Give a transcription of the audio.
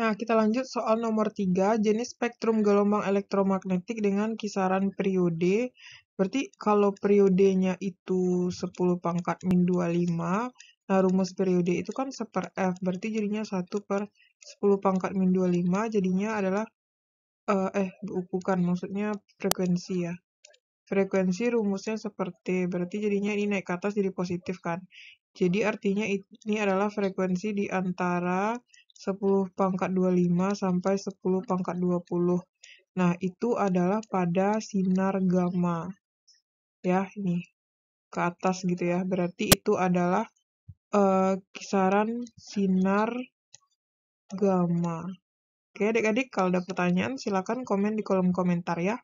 Nah, kita lanjut soal nomor 3, jenis spektrum gelombang elektromagnetik dengan kisaran periode. Berarti kalau periodenya itu 10 pangkat min 25, nah rumus periode itu kan 1 per F, berarti jadinya 1 per 10 pangkat min 25, jadinya adalah, uh, eh, bukan, maksudnya frekuensi ya. Frekuensi rumusnya seperti, berarti jadinya ini naik ke atas jadi positif kan. Jadi artinya ini adalah frekuensi di antara 10 pangkat 25 sampai 10 pangkat 20. Nah, itu adalah pada sinar gamma. Ya, ini ke atas gitu ya. Berarti itu adalah uh, kisaran sinar gamma. Oke, adik-adik, kalau ada pertanyaan silakan komen di kolom komentar ya.